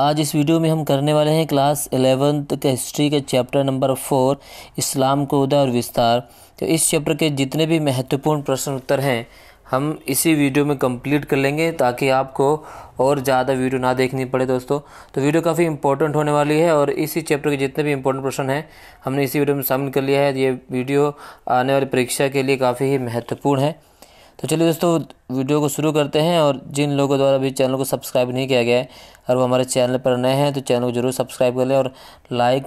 आज इस वीडियो में हम करने वाले हैं क्लास एलेवेंथ के हिस्ट्री के चैप्टर नंबर फोर इस्लाम को उदा और विस्तार तो इस चैप्टर के जितने भी महत्वपूर्ण प्रश्न उत्तर हैं हम इसी वीडियो में कंप्लीट कर लेंगे ताकि आपको और ज़्यादा वीडियो ना देखनी पड़े दोस्तों तो वीडियो काफ़ी इंपॉर्टेंट होने वाली है और इसी चैप्टर के जितने भी इंपॉर्टेंट प्रश्न हैं हमने इसी वीडियो में शामिल कर लिया है ये वीडियो आने वाली परीक्षा के लिए काफ़ी ही महत्वपूर्ण है तो चलिए दोस्तों वीडियो को शुरू करते हैं और जिन लोगों द्वारा भी चैनल को सब्सक्राइब नहीं किया गया है और वो हमारे चैनल पर नए हैं तो चैनल को जरूर सब्सक्राइब कर लें और लाइक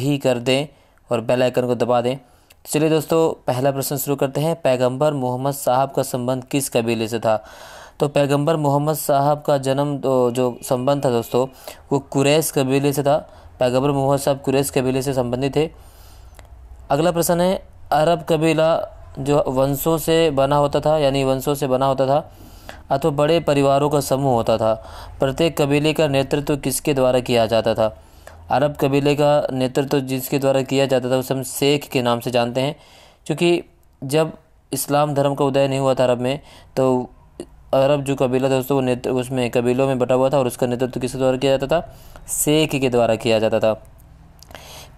भी कर दें और बेल आइकन को दबा दें तो चलिए दोस्तों पहला प्रश्न शुरू करते हैं पैगंबर मोहम्मद साहब का संबंध किस कबीले से था तो पैगम्बर मोहम्मद साहब का जन्म तो जो संबंध था दोस्तों वो कुरैश कबीले से था पैगम्बर मोहम्मद साहब कुरैश कबीले से संबंधित थे अगला प्रश्न है अरब कबीला जो वंशों से बना होता था यानी वंशों से बना होता था अथवा बड़े परिवारों का समूह होता था प्रत्येक कबीले का नेतृत्व किसके द्वारा किया जाता था अरब कबीले का नेतृत्व जिसके द्वारा किया जाता था उसे हम शेख के नाम से जानते हैं क्योंकि जब इस्लाम धर्म का उदय नहीं हुआ था अरब में तो अरब जो कबीला था उसको नेतृत्व उसमें कबीलों में बटा हुआ था और उसका नेतृत्व किसके द्वारा किया जाता था शेख के द्वारा किया जाता था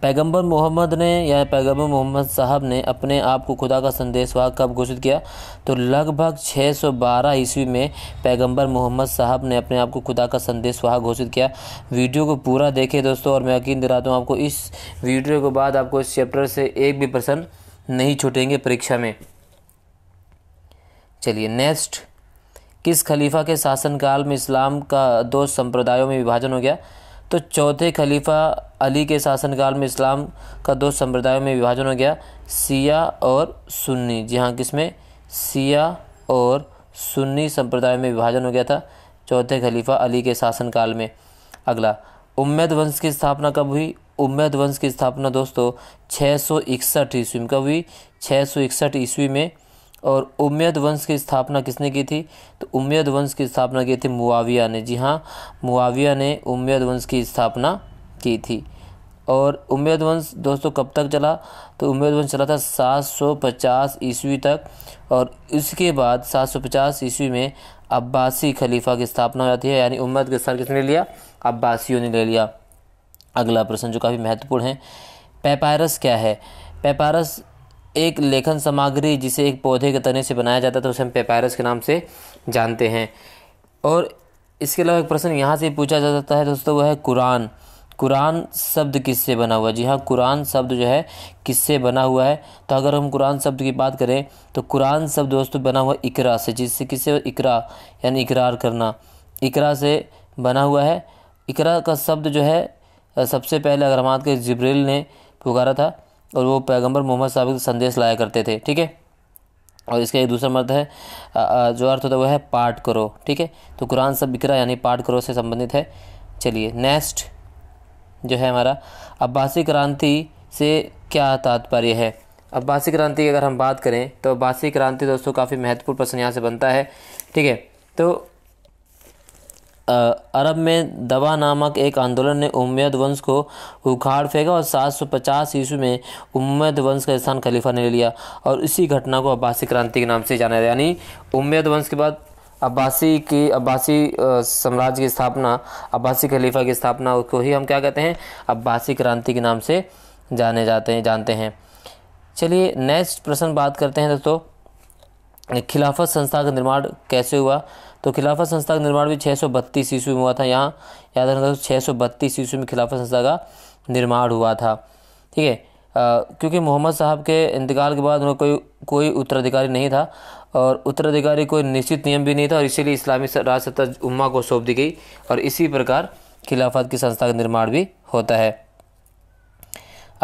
पैगंबर मोहम्मद ने या पैगंबर मोहम्मद साहब ने अपने आप को खुदा का संदेश वाह कब घोषित किया तो लगभग 612 ईस्वी में पैगंबर मोहम्मद साहब ने अपने आप को खुदा का संदेश वाह घोषित किया वीडियो को पूरा देखें दोस्तों और मैं यकीन दिलाता हूँ आपको इस वीडियो के बाद आपको इस चैप्टर से एक भी प्रश्न नहीं छूटेंगे परीक्षा में चलिए नेक्स्ट किस खलीफा के शासनकाल में इस्लाम का दो संप्रदायों में विभाजन हो गया तो चौथे खलीफा अली के शासनकाल में इस्लाम का दो संप्रदायों में विभाजन हो गया सिया और सुन्नी जी हाँ किसमें सिया और सुन्नी संप्रदाय में विभाजन हो गया था चौथे खलीफा अली के शासनकाल में अगला उम्मेद वंश की स्थापना कब हुई उम्मेद वंश की स्थापना दोस्तों छः सौ इकसठ ईस्वी में कब हुई छः सौ इकसठ ईस्वी में और उम्यद वंश की स्थापना किसने की थी तो उम्यद वंश की स्थापना की थी मुआविया ने जी हाँ मुआविया ने उम्यद वंश की स्थापना की थी और उम्यद वंश दोस्तों कब तक चला तो उम्यद वंश चला था 750 ईस्वी तक और इसके बाद 750 ईस्वी में अब्बासी खलीफा की स्थापना हो जाती है यानी उम्मद के स्थान किसने लिया अब्बासियों ने ले लिया अगला प्रश्न जो काफ़ी महत्वपूर्ण है पेपायरस क्या है पेपारस एक लेखन सामग्री जिसे एक पौधे के तने से बनाया जाता था तो उसे हम पेपायरस के नाम से जानते हैं और इसके अलावा एक प्रश्न यहाँ से पूछा जा सकता है दोस्तों वह है कुरान कुरान शब्द किससे बना हुआ जी हाँ कुरान शब्द जो है किससे बना हुआ है तो अगर हम कुरान शब्द की बात करें तो कुरान शब्द दोस्तों बना हुआ इकरा से जिससे किससे इकरा यानी इकरार करना इकरा से बना हुआ है इकरा का शब्द जो है सबसे पहले अगर हम करें जब्रेल ने पुकारा था और वो पैगंबर मोहम्मद साहब का संदेश लाया करते थे ठीक है और इसका एक दूसरा मर्द है जो अर्थ होता है वह है पाठ करो ठीक है तो कुरान सब बिकरा यानी पाठ करो से संबंधित है चलिए नेक्स्ट जो है हमारा अब्बासी क्रांति से क्या तात्पर्य है अब्बासी क्रांति की अगर हम बात करें तो अब्बासी क्रांति दोस्तों काफ़ी महत्वपूर्ण प्रश्न यहाँ से बनता है ठीक है तो अरब में दवा नामक एक आंदोलन ने उम्मेद वंश को उखाड़ फेंका और 750 ईस्वी में उम्मेद वंश का स्थान खलीफा ने ले लिया और इसी घटना को अब्बासी क्रांति के नाम से जाना गया यानी उम्मेद वंश के बाद अब्बासी की अब्बासी साम्राज्य की स्थापना अब्बासी खलीफा की स्थापना को ही हम क्या कहते हैं अब्बासी क्रांति के नाम से जाने जाते हैं जानते हैं चलिए नेक्स्ट प्रश्न बात करते हैं दोस्तों खिलाफत संस्था का निर्माण कैसे हुआ तो खिलाफत संस्था का निर्माण भी छः सौ बत्तीस ईस्वी में हुआ था यहाँ याद रखना छः सौ बत्तीस ईस्वी में खिलाफत संस्था का निर्माण हुआ था ठीक है क्योंकि मोहम्मद साहब के इंतकाल के बाद उन्हें कोई कोई उत्तराधिकारी नहीं था और उत्तराधिकारी कोई निश्चित नियम भी नहीं था और इसीलिए इस्लामी राज सत्ता उम्मा को सौंप दी गई और इसी प्रकार खिलाफत की संस्था का निर्माण भी होता है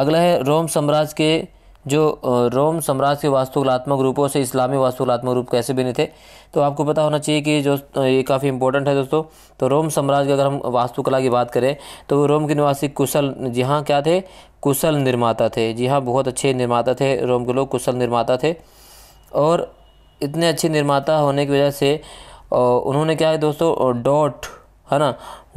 अगला है रोम साम्राज्य के जो रोम साम्राज्य के वास्तुकलात्मक रूपों से इस्लामी वास्तुकलात्मक रूप कैसे बने थे तो आपको पता होना चाहिए कि जो ये काफ़ी इंपॉर्टेंट है दोस्तों तो रोम साम्राज्य की अगर हम वास्तुकला की बात करें तो वो रोम के निवासी कुशल जी हाँ क्या थे कुशल निर्माता थे जी हाँ बहुत अच्छे निर्माता थे रोम के लोग कुशल निर्माता थे और इतने अच्छे निर्माता होने की वजह से उन्होंने क्या है दोस्तों डॉट है ना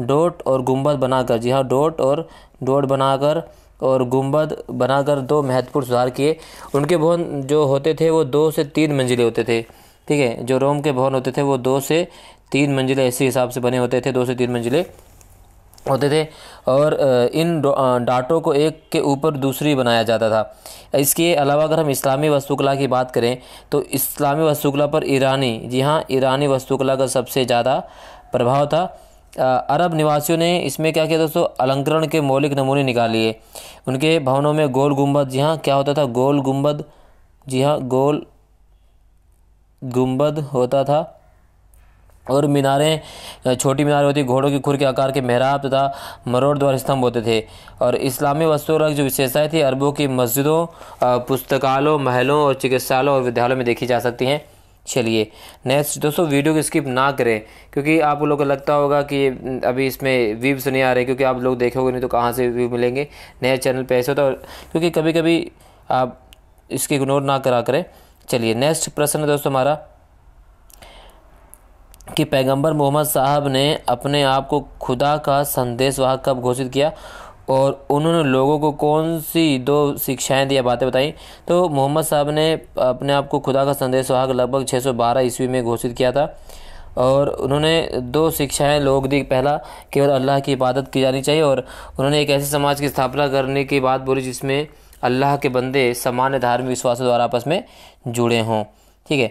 डॉट और गुम्बद बनाकर जी हाँ डॉट और डॉट बनाकर और गुंबद बनाकर दो महत्वपूर्ण सुधार किए उनके भवन जो होते थे वो दो से तीन मंजिले होते थे ठीक है जो रोम के भवन होते थे वो दो से तीन मंजिले इसी हिसाब से बने होते थे दो से तीन मंजिले होते थे और इन डाटों को एक के ऊपर दूसरी बनाया जाता था इसके अलावा अगर हम इस्लामी वस्तुकला की बात करें तो इस्लामी वस्तुकला पर ईरानी जी हाँ ईरानी वस्तुकला का सबसे ज़्यादा प्रभाव था अरब निवासियों ने इसमें क्या किया दोस्तों अलंकरण के मौलिक नमूने निकाल लिए उनके भवनों में गोल गुंबद जी हाँ क्या होता था गोल गुंबद जी हाँ गोल गुंबद होता था और मीनारें छोटी मीनारें होती घोड़ों की खुर के आकार के मेहराब तथा मरोड़ द्वार स्तंभ होते थे और इस्लामी वस्तुओं की जो विशेषताएँ थी अरबों की मस्जिदों पुस्तकालों महलों और चिकित्सालयों और विद्यालयों में देखी जा सकती हैं चलिए नेक्स्ट दोस्तों वीडियो को स्किप ना करें क्योंकि आप लोगों को लगता होगा कि अभी इसमें व्यूज़ नहीं आ रहे क्योंकि आप लोग देखोगे नहीं तो कहाँ से व्यू मिलेंगे नए चैनल पे ऐसे होता है क्योंकि कभी कभी आप इसके इग्नोर ना करा करें चलिए नेक्स्ट प्रश्न है दोस्तों हमारा कि पैगंबर मोहम्मद साहब ने अपने आप को खुदा का संदेशवाहक कब घोषित किया और उन्होंने लोगों को कौन सी दो शिक्षाएं दी बातें बताई तो मोहम्मद साहब ने अपने आप को खुदा का संदेश सुहाग लगभग 612 ईस्वी में घोषित किया था और उन्होंने दो शिक्षाएं लोग दी पहला केवल अल्लाह की इबादत की जानी चाहिए और उन्होंने एक ऐसे समाज की स्थापना करने की बात बोली जिसमें अल्लाह के बंदे सामान्य धार्मिक विश्वासों द्वारा आपस में जुड़े हों ठीक है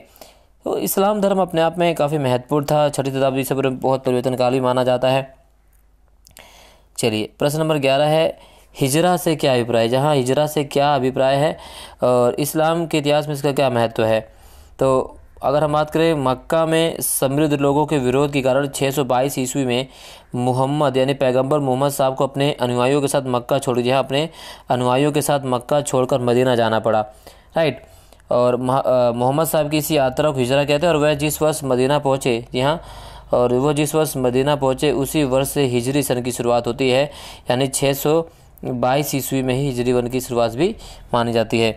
तो इस्लाम धर्म अपने आप में काफ़ी महत्वपूर्ण था छठी शताब्दी से बहुत परिवर्तनकाल भी माना जाता है चलिए प्रश्न नंबर ग्यारह है हिजरा से क्या अभिप्राय जहाँ हिजरा से क्या अभिप्राय है और इस्लाम के इतिहास में इसका क्या महत्व है तो अगर हम बात करें मक्का में समृद्ध लोगों के विरोध के कारण 622 ईस्वी में मोहम्मद यानी पैगंबर मोहम्मद साहब को अपने अनुयायियों के साथ मक्का छोड़ दिया अपने अनुयायियों के साथ मक्का छोड़कर मदीना जाना पड़ा राइट और मोहम्मद साहब की इसी यात्रा को हिजरा कहते हैं और वह जिस वर्ष मदीना पहुँचे जी हाँ और वो जिस वर्ष मदीना पहुँचे उसी वर्ष से हिजरी सन की शुरुआत होती है यानी छः सौ बाईस ईस्वी में ही हिजरी वन की शुरुआत भी मानी जाती है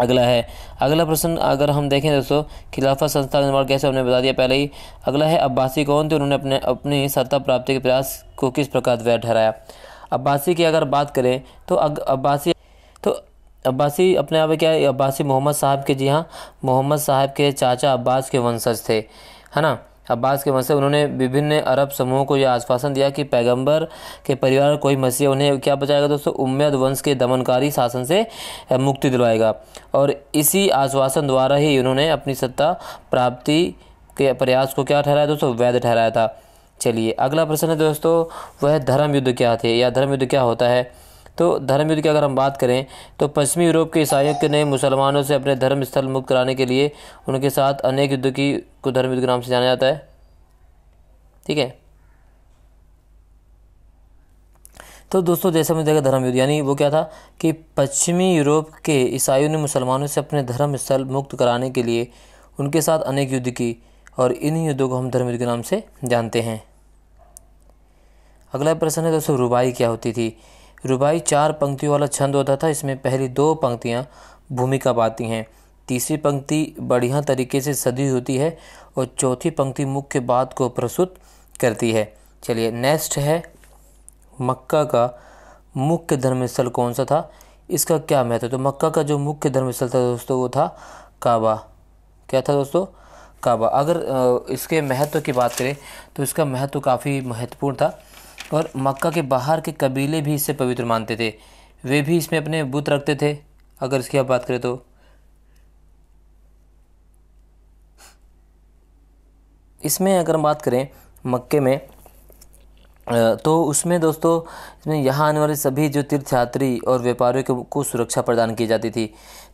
अगला है अगला प्रश्न अगर हम देखें दोस्तों खिलाफत संस्था निर्माण कैसे हमने बता दिया पहले ही अगला है अब्बासी कौन थे उन्होंने अपने अपनी सत्ता प्राप्ति के प्रयास को किस प्रकार व्यय ठहराया अब्बासी की अगर बात करें तो अग, अब्बासी तो अब्बासी अपने आप में क्या है अब्बासी मोहम्मद साहब के जी हाँ मोहम्मद साहब के चाचा अब्बास के वंशज थे है ना अब्बास के मसे उन्होंने विभिन्न अरब समूहों को यह आश्वासन दिया कि पैगंबर के परिवार कोई मसीह उन्हें क्या बचाएगा दोस्तों उम्मेद वंश के दमनकारी शासन से मुक्ति दिलवाएगा और इसी आश्वासन द्वारा ही उन्होंने अपनी सत्ता प्राप्ति के प्रयास को क्या ठहराया दोस्तों वैध ठहराया था चलिए अगला प्रश्न है दोस्तों वह धर्म युद्ध क्या थे या धर्म युद्ध क्या होता है तो धर्म युद्ध की अगर हम बात करें तो पश्चिमी यूरोप के ईसाइयों के नए मुसलमानों से अपने धर्म स्थल मुक्त कराने के लिए उनके साथ अनेक युद्ध की को धर्म युद्ध के नाम से जाना जाता है ठीक है तो दोस्तों जैसे मुझे देखा धर्म युद्ध यानी वो क्या था कि पश्चिमी यूरोप के ईसाइयों ने मुसलमानों से अपने धर्म स्थल मुक्त कराने के लिए उनके साथ अनेक युद्ध की और इन युद्धों को हम धर्म युद्ध के नाम से जानते हैं अगला प्रश्न है दोस्तों रुबाई क्या होती थी रुबाई चार पंक्तियों वाला छंद होता था इसमें पहली दो पंक्तियाँ भूमिका पाती हैं तीसरी पंक्ति बढ़िया तरीके से सदी होती है और चौथी पंक्ति मुख्य बात को प्रस्तुत करती है चलिए नेक्स्ट है मक्का का मुख्य धर्मस्थल कौन सा था इसका क्या महत्व तो मक्का का जो मुख्य धर्मस्थल था दोस्तों वो था काबा क्या था दोस्तों काबा अगर इसके महत्व की बात करें तो इसका महत्व काफ़ी महत्वपूर्ण था और मक्का के बाहर के कबीले भी इसे पवित्र मानते थे वे भी इसमें अपने बुत रखते थे अगर इसकी आप बात करें तो इसमें अगर हम बात करें मक्के में तो उसमें दोस्तों इसमें यहाँ आने वाले सभी जो तीर्थयात्री और व्यापारियों को सुरक्षा प्रदान की जाती थी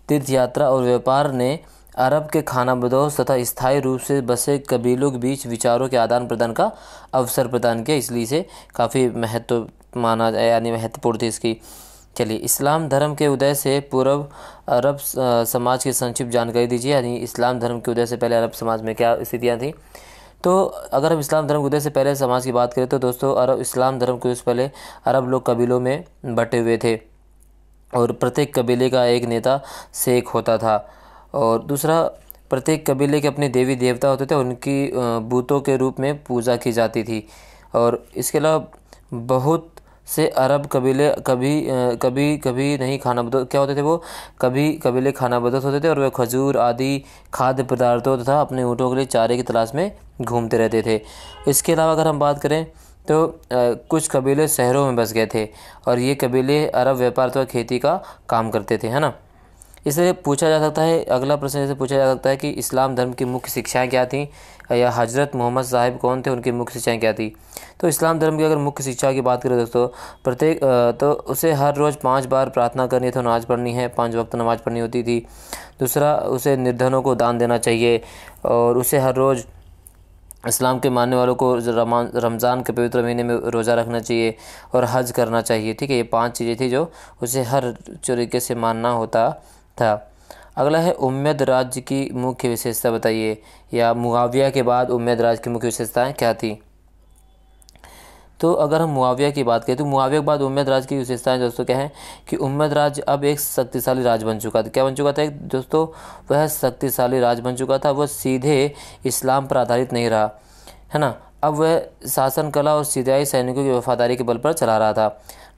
तीर्थ यात्रा और व्यापार ने अरब के खानाबदोश तथा स्थायी रूप से बसे कबीलों के बीच विचारों के आदान प्रदान का अवसर प्रदान किया इसलिए इसे काफ़ी महत्व माना यानी महत्वपूर्ण थी इसकी चलिए इस्लाम धर्म के उदय से पूर्व अरब समाज की संक्षिप्त जानकारी दीजिए यानी इस्लाम धर्म के उदय से पहले अरब समाज में क्या स्थितियाँ थीं तो अगर हम इस्लाम धर्म के उदय से पहले समाज की बात करें तो दोस्तों अरब इस्लाम धर्म के उदय से पहले अरब लोग कबीलों में बटे हुए थे और प्रत्येक कबीले का एक नेता शेख होता था और दूसरा प्रत्येक कबीले के अपने देवी देवता होते थे उनकी बूतों के रूप में पूजा की जाती थी और इसके अलावा बहुत से अरब कबीले कभी कभी कभी नहीं खाना बदोश क्या होते थे वो कभी कबीले खाना बदोश होते थे और वे खजूर आदि खाद्य पदार्थों तथा अपने ऊँटों के लिए चारे की तलाश में घूमते रहते थे इसके अलावा अगर हम बात करें तो आ, कुछ कबीले शहरों में बस गए थे और ये कबीले अरब व्यापार तथा खेती का काम करते थे है ना इससे पूछा जा सकता है अगला प्रश्न इसे पूछा जा सकता है कि इस्लाम धर्म की मुख्य शिक्षाएं क्या थीं या हज़रत मोहम्मद साहिब कौन थे उनकी मुख्य शिक्षाएं क्या थी तो इस्लाम धर्म की अगर मुख्य शिक्षा की बात करें दोस्तों प्रत्येक तो उसे हर रोज़ पाँच बार प्रार्थना करनी तो नमाज पढ़नी है पाँच वक्त नमाज पढ़नी होती थी दूसरा उसे निर्धनों को दान देना चाहिए और उसे हर रोज़ इस्लाम के मानने वालों को रमज़ान के पवित्र महीने में रोज़ा रखना चाहिए और हज करना चाहिए ठीक है ये पांच चीज़ें थी जो उसे हर तरीके से मानना होता था अगला है उम्मेद राज्य की मुख्य विशेषता बताइए या मुआविया के बाद उम्मेद राज्य की मुख्य विशेषताएँ क्या थी तो अगर हम मुआविया की बात करें तो मुआविया के बाद उम्मेद राज की विशेषताएं दोस्तों क्या है कि उम्मेद राज अब एक शक्तिशाली राज बन चुका था क्या बन चुका था दोस्तों वह शक्तिशाली राज बन चुका था वह सीधे इस्लाम पर आधारित नहीं रहा है ना अब वह शासन कला और सीधाई सैनिकों की वफादारी के बल पर चला रहा था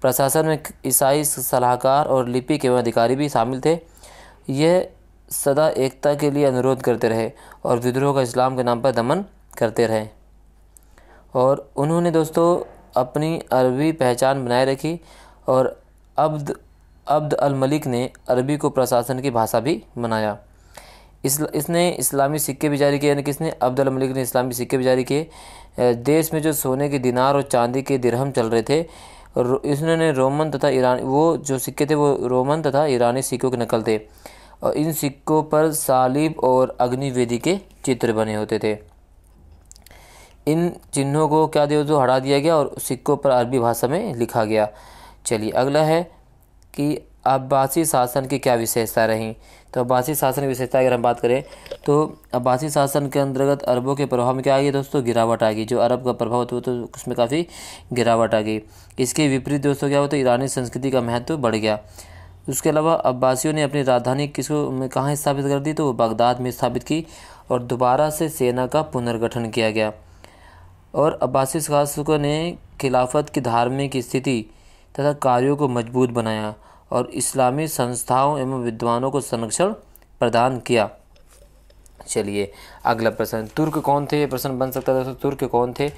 प्रशासन में ईसाई सलाहकार और लिपि के अधिकारी भी शामिल थे यह सदा एकता के लिए अनुरोध करते रहे और विद्रोह का इस्लाम के नाम पर दमन करते रहे और उन्होंने दोस्तों अपनी अरबी पहचान बनाए रखी और अब्द अब्द मलिक ने अरबी को प्रशासन की भाषा भी बनाया इस इसने इस्लामी सिक्के भी जारी किए यानी किसने इसने अब्द ने इस्लामी सिक्के भी जारी किए देश में जो सोने के दिनार और चांदी के दिरहम चल रहे थे इसने रोमन तथा ईरान वो जो सिक्के थे वो रोमन तथा ईरानी सिक्कों के नकल थे और इन सिक्कों पर सालिब और अग्निवेदी के चित्र बने होते थे इन चिन्हों को क्या दिया तो हटा दिया गया और सिक्कों पर अरबी भाषा में लिखा गया चलिए अगला है कि अब्बासी शासन की क्या विशेषता रहीं तो अब्बासी शासन की विशेषता अगर हम बात करें तो अब्बासी शासन के अंतर्गत अरबों के प्रभाव में क्या आ गई दोस्तों गिरावट आ गई जो अरब का प्रभाव होता तो उसमें काफ़ी गिरावट आ गई इसके विपरीत दोस्तों क्या होता तो ईरानी संस्कृति का महत्व बढ़ गया उसके अलावा अब्बासियों ने अपनी राजधानी किसको में कहाँ स्थापित कर दी तो वो बगदाद में स्थापित की और दोबारा से सेना का पुनर्गठन किया गया और अब्बासी शासकों ने खिलाफत की धार्मिक स्थिति तथा कार्यों को मजबूत बनाया और इस्लामी संस्थाओं एवं विद्वानों को संरक्षण प्रदान किया चलिए अगला प्रश्न तुर्क कौन थे ये प्रश्न बन सकता था तो तुर्क कौन थे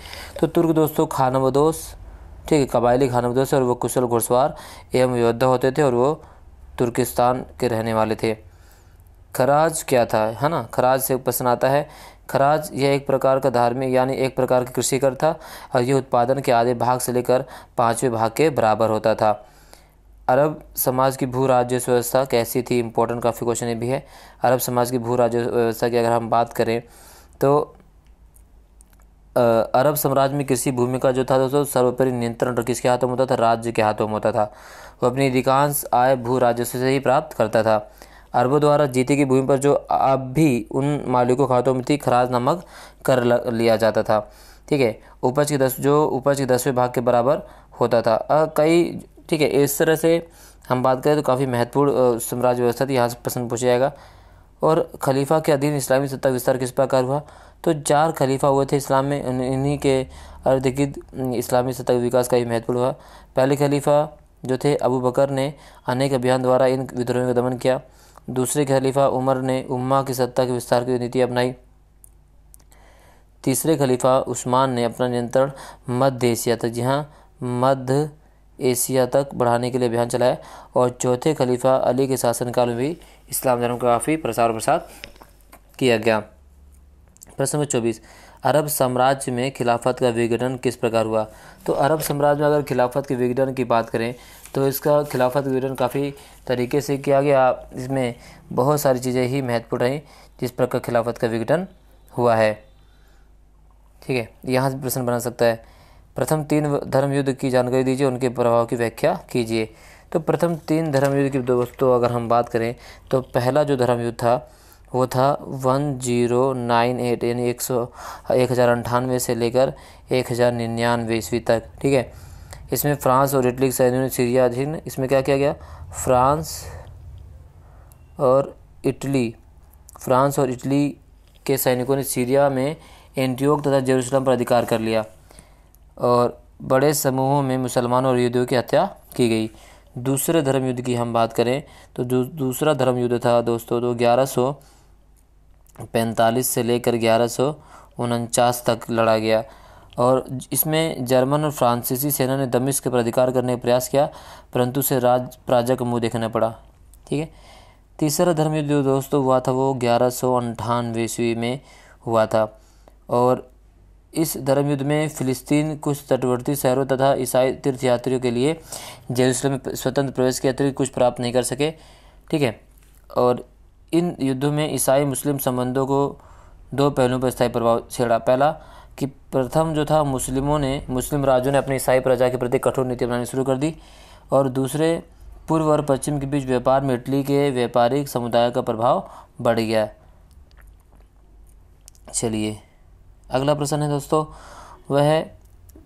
तो तुर्क दोस्तों खानवदोस ठीक है कबायली खानवदोस और वो कुशल घुड़सवार एवं योद्धा होते थे और वो तुर्किस्तान के रहने वाले थे खराज क्या था है ना खराज से प्रश्न आता है खराज यह एक प्रकार का धार्मिक यानी एक प्रकार का कृषि कर था और यह उत्पादन के आधे भाग से लेकर पाँचवें भाग के बराबर होता था अरब समाज की भू राजस्व व्यवस्था कैसी थी इम्पोर्टेंट काफ़ी क्वेश्चन ये भी है अरब समाज की भू राजस्व व्यवस्था की अगर हम बात करें तो अरब साम्राज्य में कृषि भूमि का जो था दोस्तों सर्वोपरि नियंत्रण किसके हाथों में होता था राज्य के हाथों में होता था वो अपनी अधिकांश आय भू राजस्व से ही प्राप्त करता था अरबों द्वारा जीती की भूमि पर जो अब भी उन मालिकों के हाथों में थी खराज नमक कर लिया जाता था ठीक है उपज के दस जो उपज के दसवें भाग के बराबर होता था कई ठीक है इस तरह से हम बात करें तो काफ़ी महत्वपूर्ण साम्राज्य व्यवस्था थी यहाँ से प्रश्न पूछा जाएगा और खलीफा के अधीन इस्लामी सत्ता विस्तार किस प्रकार हुआ तो चार खलीफा हुए थे इस्लाम में इन्हीं के गिर्द इस्लामी सत्ता विकास का ही महत्वपूर्ण हुआ पहले खलीफा जो थे अबू बकर ने अनेक अभियान द्वारा इन विद्रोहियों का दमन किया दूसरे खलीफा उमर ने उम्मा की सत्ता के विस्तार की नीति अपनाई तीसरे खलीफा उस्मान ने अपना नियंत्रण मध्य एशिया तक जी हाँ मध्य एशिया तक बढ़ाने के लिए अभियान चलाया और चौथे खलीफा अली के शासनकाल में भी इस्लाम धर्म का काफ़ी प्रसार प्रसार किया गया प्रश्न नंबर चौबीस अरब साम्राज्य में खिलाफत का विघटन किस प्रकार हुआ तो अरब साम्राज्य में अगर खिलाफत के विघटन की बात करें तो इसका खिलाफत विघटन काफ़ी तरीके से किया गया इसमें बहुत सारी चीज़ें ही महत्वपूर्ण हैं जिस प्रकार खिलाफत का विघटन हुआ है ठीक है यहाँ से प्रश्न बना सकता है प्रथम तीन धर्म युद्ध की जानकारी दीजिए उनके प्रभाव की व्याख्या कीजिए तो प्रथम तीन धर्म युद्ध की दोस्तों अगर हम बात करें तो पहला जो धर्म युद्ध था वो था वन जीरो नाइन एट यानी एक सौ एक हज़ार अंठानवे से लेकर एक हज़ार निन्यानवे ईस्वी तक ठीक है इसमें फ्रांस और इटली के सैनिकों ने सीरिया अधीन इसमें क्या किया गया फ्रांस और इटली फ्रांस और इटली के सैनिकों ने सीरिया में एंटियोक तथा जेरूसलम पर अधिकार कर लिया और बड़े समूहों में मुसलमानों और यहूदियों की हत्या की गई दूसरे धर्म युद्ध की हम बात करें तो दूसरा धर्म युद्ध था दोस्तों तो ग्यारह सौ पैंतालीस से लेकर ग्यारह सौ उनचास तक लड़ा गया और इसमें जर्मन और फ्रांसीसी सेना ने दमिश्क पर अधिकार करने का प्रयास किया परंतु उसे राज प्राजा का मुँह देखना पड़ा ठीक है तीसरा धर्म युद्ध दोस्तों हुआ था वो ग्यारह सौ अंठानवे ईस्वी में हुआ था और इस धर्म युद्ध में फ़िलिस्तीन कुछ तटवर्ती शहरों तथा ईसाई तीर्थयात्रियों के लिए जेरूसलम में स्वतंत्र प्रवेश के अतिरिक्त कुछ प्राप्त नहीं कर सके ठीक है और इन युद्धों में ईसाई मुस्लिम संबंधों को दो पहलुओं पर स्थायी प्रभाव छेड़ा पहला कि प्रथम जो था मुस्लिमों ने मुस्लिम राज्यों ने अपनी ईसाई प्रजा के प्रति कठोर नीति बनानी शुरू कर दी और दूसरे पूर्व और पश्चिम के बीच व्यापार में इटली के व्यापारिक समुदाय का प्रभाव बढ़ गया चलिए अगला प्रश्न है दोस्तों वह है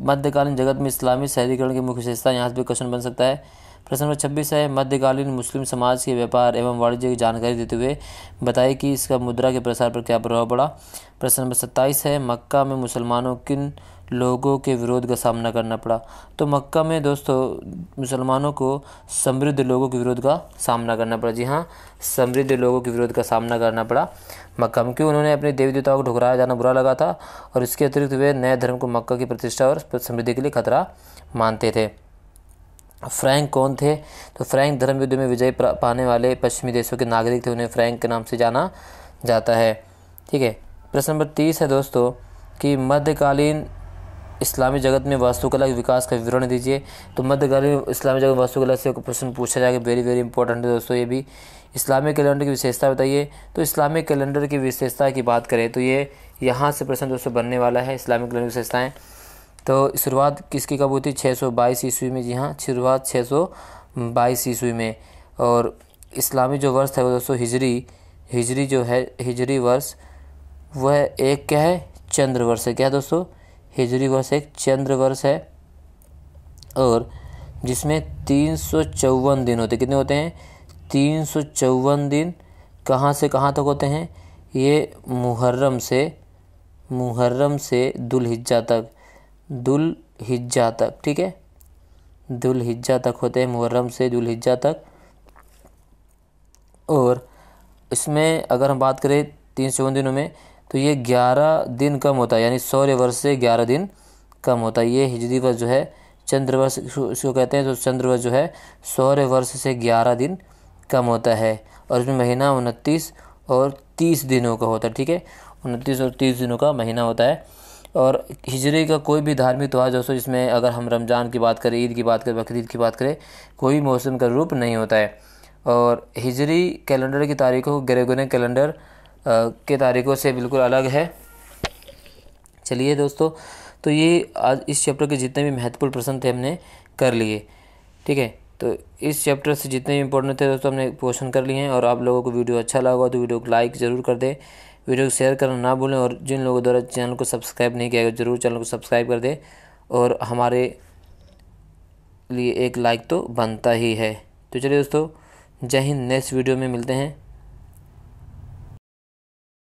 मध्यकालीन जगत में इस्लामी शहरीकरण की मुख्य विशेषता यहाँ भी क्वेश्चन बन सकता है प्रश्न नंबर छब्बीस है मध्यकालीन मुस्लिम समाज के व्यापार एवं वाणिज्य की जानकारी देते हुए बताइए कि इसका मुद्रा के प्रसार पर क्या प्रभाव पड़ा प्रश्न नंबर सत्ताईस है मक्का में मुसलमानों किन लोगों के विरोध का सामना करना पड़ा तो मक्का में दोस्तों मुसलमानों को समृद्ध लोगों के विरोध का सामना करना पड़ा जी हाँ समृद्ध लोगों के विरोध का सामना करना पड़ा मक्का में क्यों उन्होंने अपने देवी देवताओं को ठुकराया जाना बुरा लगा था और इसके अतिरिक्त वे नए धर्म को मक्का की प्रतिष्ठा और समृद्धि के लिए खतरा मानते थे फ्रैंक कौन थे तो फ्रैंक धर्म युद्ध में विजय पाने वाले पश्चिमी देशों के नागरिक थे उन्हें फ्रैंक के नाम से जाना जाता है ठीक है प्रश्न नंबर तीस है दोस्तों कि मध्यकालीन इस्लामी जगत में वास्तुकला के विकास का विवरण दीजिए तो मध्यकालीन इस्लामी जगत वास्तुकला से प्रश्न पूछा जाएगा वेरी वेरी इंपॉर्टेंट है दोस्तों ये भी इस्लामिक कैलेंडर की विशेषता बताइए तो इस्लामिक कैलेंडर की विशेषता की बात करें तो ये यहाँ से प्रश्न दोस्तों बनने वाला है इस्लामिक कैलेंडर की विशेषताएँ तो शुरुआत किसकी कब होती है छः सौ बाईस ईस्वी में जी हाँ शुरुआत छः सौ बाईस ईस्वी में और इस्लामी जो वर्ष था वो दोस्तों हिजरी हिजरी जो है हिजरी वर्ष वह एक क्या है चंद्र वर्ष है क्या दोस्तों हिजरी वर्ष एक चंद्र वर्ष है और जिसमें तीन सौ चौवन दिन होते कितने होते हैं तीन सौ चौवन दिन कहाँ से कहाँ तक होते हैं ये मुहर्रम से मुहर्रम से दुलहिज्जा तक दुलहिज्जा तक ठीक है दुलहिज्जा तक होते हैं मुहर्रम से दुलहिज्जा तक और इसमें अगर हम बात करें तीन सौ दिनों में तो ये ग्यारह दिन कम होता है यानी सौर्य वर्ष से ग्यारह दिन कम होता है ये हिजरी वर्ष जो है चंद्रवर्ष इसको कहते हैं तो चंद्रवर्ष जो है सौर्य वर्ष से ग्यारह दिन कम होता है और इसमें महीना उनतीस और तीस दिनों का होता है ठीक है उनतीस और तीस दिनों का महीना होता है और हिजरे का कोई भी धार्मिक त्यौहार जो जिसमें अगर हम रमज़ान की बात करें ईद की बात करें बकरीद की बात करें कोई मौसम का रूप नहीं होता है और हिजरी कैलेंडर की तारीखों को ग्रेगोरियन कैलेंडर के तारीखों से बिल्कुल अलग है चलिए दोस्तों तो ये आज इस चैप्टर के जितने भी महत्वपूर्ण प्रश्न थे हमने कर लिए ठीक है तो इस चैप्टर से जितने भी इंपॉर्टेंट थे दोस्तों हमने क्वेश्चन कर लिए हैं और आप लोगों को वीडियो अच्छा लगा होगा तो वीडियो को लाइक ज़रूर कर दें वीडियो को शेयर करना ना भूलें और जिन लोगों द्वारा चैनल को सब्सक्राइब नहीं किया गया जरूर चैनल को सब्सक्राइब कर दें और हमारे लिए एक लाइक तो बनता ही है तो चलिए दोस्तों जय हिंद नेक्स्ट वीडियो में मिलते हैं